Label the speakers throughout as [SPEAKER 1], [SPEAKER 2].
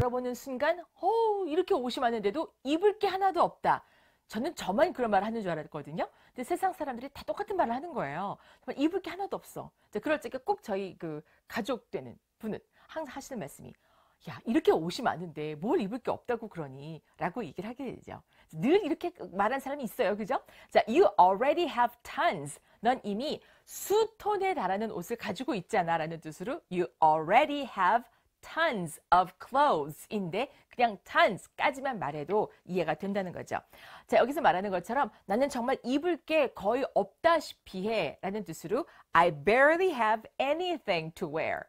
[SPEAKER 1] 열어보는 순간 어우 이렇게 옷이 많은데도 입을 게 하나도 없다. 저는 저만 그런 말을 하는 줄 알았거든요. 근데 세상 사람들이 다 똑같은 말을 하는 거예요. 정말 입을 게 하나도 없어. 그럴 적에 꼭 저희 그 가족 되는 분은 항상 하시는 말씀이 야 이렇게 옷이 많은데 뭘 입을 게 없다고 그러니 라고 얘기를 하게 되죠 늘 이렇게 말한 사람이 있어요 그죠 자 you already have tons 넌 이미 수톤에 달하는 옷을 가지고 있잖아 라는 뜻으로 you already have tons of clothes인데 그냥 tons까지만 말해도 이해가 된다는 거죠. 자, 여기서 말하는 것처럼 나는 정말 입을 게 거의 없다시피 해 라는 뜻으로 I barely have anything to wear.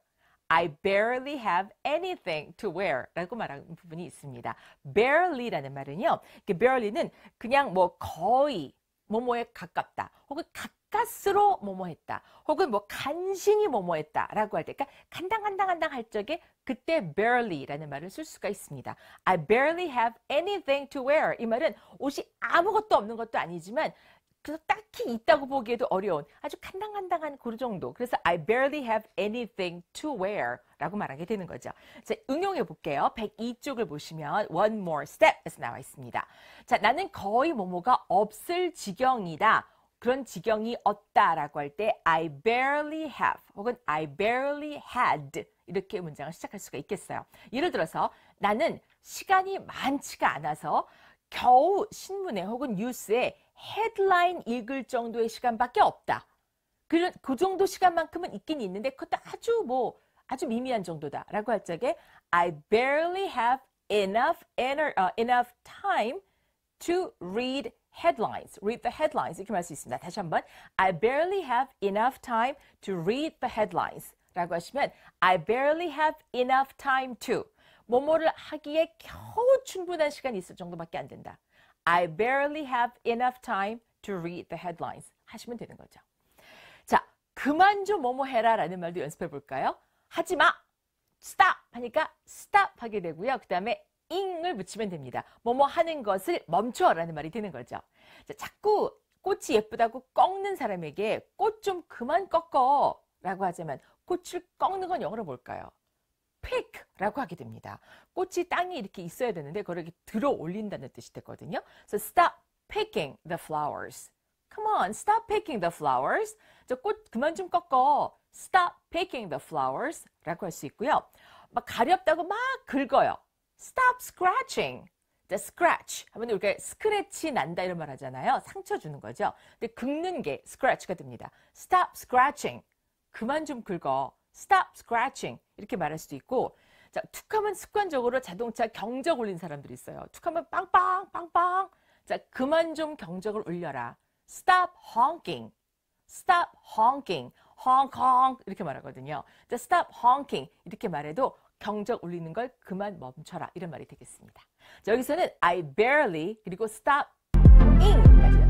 [SPEAKER 1] I barely have anything to wear 라고 말하는 부분이 있습니다. barely라는 말은요. barely는 그냥 뭐 거의 뭐뭐에 가깝다 혹은 가깝다 가스로 뭐뭐 했다. 혹은 뭐 간신히 뭐뭐 했다라고 할 때, 그러니까 간당간당간당 할 적에 그때 barely라는 말을 쓸 수가 있습니다. I barely have anything to wear. 이 말은 옷이 아무것도 없는 것도 아니지만 그래서 딱히 있다고 보기에도 어려운 아주 간당간당한 그 정도. 그래서 I barely have anything to wear 라고 말하게 되는 거죠. 자, 응용해 볼게요. 102쪽을 보시면 one more step에서 나와 있습니다. 자, 나는 거의 뭐뭐가 없을 지경이다. 그런 지경이 없다라고 할 때 I barely have 혹은 I barely had 이렇게 문장을 시작할 수가 있겠어요. 예를 들어서 나는 시간이 많지가 않아서 겨우 신문에 혹은 뉴스에 헤드라인 읽을 정도의 시간밖에 없다. 그, 그 정도 시간만큼은 있긴 있는데 그것도 아주 뭐 아주 미미한 정도다라고 할 적에 I barely have enough, ener, uh, enough time to read headlines, read the headlines 이렇게 말할 수 있습니다. 다시 한번 I barely have enough time to read the headlines 라고 하시면 I barely have enough time to 뭐뭐를 하기에 겨우 충분한 시간이 있을 정도밖에 안 된다. I barely have enough time to read the headlines 하시면 되는 거죠. 자, 그만 좀 뭐뭐 해라 라는 말도 연습해 볼까요? 하지 마! stop 하니까 stop 하게 되고요. 그 다음에 잉을 붙이면 됩니다. 뭐뭐 하는 것을 멈춰라는 말이 되는 거죠. 자, 자꾸 꽃이 예쁘다고 꺾는 사람에게 꽃 좀 그만 꺾어 라고 하자면 꽃을 꺾는 건 영어로 뭘까요? pick라고 하게 됩니다. 꽃이 땅에 이렇게 있어야 되는데 그걸 이렇게 들어 올린다는 뜻이 됐거든요. So stop picking the flowers. Come on, stop picking the flowers. 저꽃 그만 좀 꺾어. Stop picking the flowers 라고 할 수 있고요. 막 가렵다고 막 긁어요. stop scratching. The scratch 하면 우리가 스크래치 난다 이런 말 하잖아요. 상처 주는 거죠. 근데 긁는 게 scratch가 됩니다. stop scratching. 그만 좀 긁어. stop scratching. 이렇게 말할 수도 있고 자, 툭하면 습관적으로 자동차 경적 올린 사람들이 있어요. 툭하면 빵빵 빵빵. 자, 그만 좀 경적을 올려라. stop honking. stop honking. h o 이렇게 말하거든요. 자, stop honking 이렇게 말해도 경적 울리는 걸 그만 멈춰라 이런 말이 되겠습니다. 자, 여기서는 I barely 그리고 stop ing